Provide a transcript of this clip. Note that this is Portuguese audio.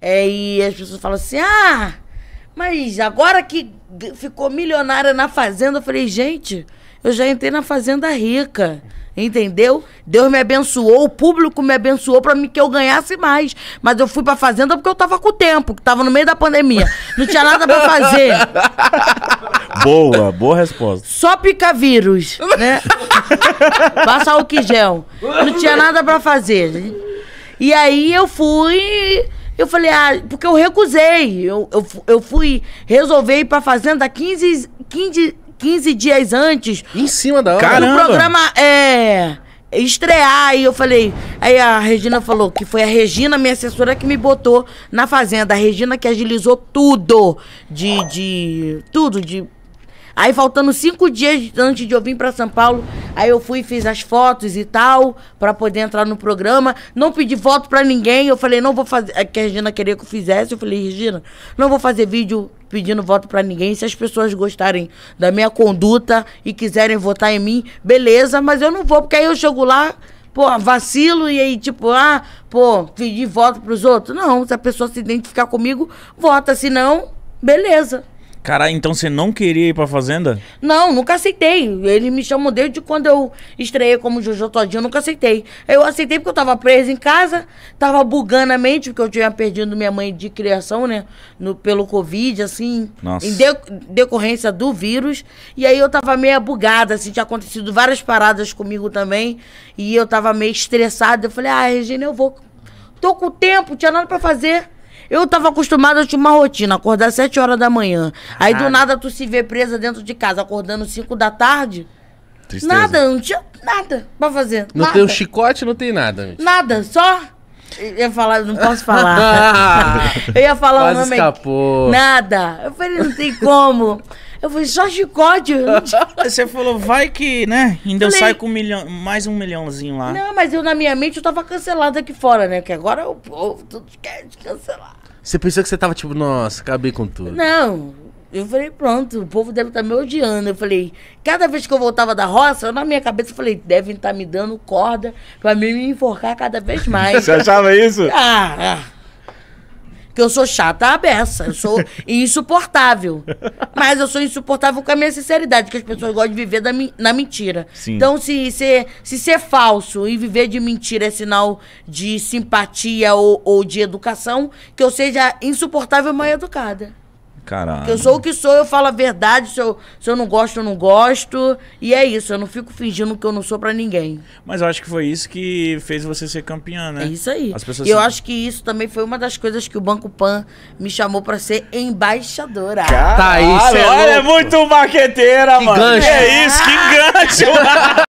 É, e as pessoas falam assim: ah, mas agora que ficou milionária na fazenda, eu falei, gente, eu já entrei na fazenda rica. Entendeu? Deus me abençoou, o público me abençoou para mim que eu ganhasse mais. Mas eu fui pra fazenda porque eu tava com o tempo, que tava no meio da pandemia. Não tinha nada para fazer. Boa, boa resposta. Só pica vírus, né? Passa que gel. Não tinha nada para fazer. E aí eu fui eu falei, ah, porque eu recusei. Eu, eu, eu fui resolver ir pra fazenda 15, 15, 15 dias antes. Em cima da hora. O programa é estrear. E eu falei. Aí a Regina falou que foi a Regina, minha assessora, que me botou na fazenda. A Regina que agilizou tudo. De. de tudo, de Aí faltando cinco dias antes de eu vir para São Paulo, aí eu fui e fiz as fotos e tal, para poder entrar no programa. Não pedi voto para ninguém. Eu falei, não vou fazer. É que a Regina queria que eu fizesse. Eu falei, Regina, não vou fazer vídeo pedindo voto para ninguém. Se as pessoas gostarem da minha conduta e quiserem votar em mim, beleza, mas eu não vou, porque aí eu chego lá pô, vacilo e aí, tipo, ah, pô, pedir voto pros outros. Não, se a pessoa se identificar comigo, vota. Se não, beleza. Caralho, então você não queria ir pra fazenda? Não, nunca aceitei. Ele me chamou desde quando eu estreiei como Jojo Todinho, eu nunca aceitei. Eu aceitei porque eu tava preso em casa, tava bugando a mente, porque eu tinha perdido minha mãe de criação, né? No, pelo Covid, assim. Nossa. Em de, decorrência do vírus. E aí eu tava meio bugada, assim, tinha acontecido várias paradas comigo também. E eu tava meio estressada. Eu falei, ah, Regina, eu vou. Tô com tempo, tinha nada pra fazer. Eu tava acostumada, eu tinha uma rotina, acordar às 7 horas da manhã. Aí do nada tu se vê presa dentro de casa, acordando 5 da tarde. Tristeza. Nada, não tinha nada pra fazer. Não nada. tem um chicote, não tem nada. Gente. Nada, só. Eu ia falar, não posso falar. eu ia falar Quase o nome. Escapou. Nada. Eu falei, não tem como. Eu falei, Jorge Código. Você falou, vai que, né? Ainda eu saio com um milhão, mais um milhãozinho lá. Não, mas eu na minha mente eu tava cancelado aqui fora, né? Que agora o povo tudo quer cancelar. Você pensou que você tava tipo, nossa, acabei com tudo. Não. Eu falei, pronto, o povo deve estar tá me odiando. Eu falei, cada vez que eu voltava da roça, eu, na minha cabeça eu falei, devem estar tá me dando corda pra mim me enforcar cada vez mais. você achava isso? Ah, ah que eu sou chata à beça, eu sou insuportável. Mas eu sou insuportável com a minha sinceridade, que as pessoas gostam de viver da, na mentira. Sim. Então, se ser, se ser falso e viver de mentira é sinal de simpatia ou, ou de educação, que eu seja insuportável mal educada. Caralho. Eu sou o que sou, eu falo a verdade. Se eu, se eu não gosto, eu não gosto. E é isso, eu não fico fingindo que eu não sou para ninguém. Mas eu acho que foi isso que fez você ser campeã, né? É isso aí. As pessoas e eu acho que isso também foi uma das coisas que o Banco Pan me chamou para ser embaixadora. Tá caralho, tá isso, é olha, é muito maqueteira, que mano. Gancho. Que é isso, que gancho!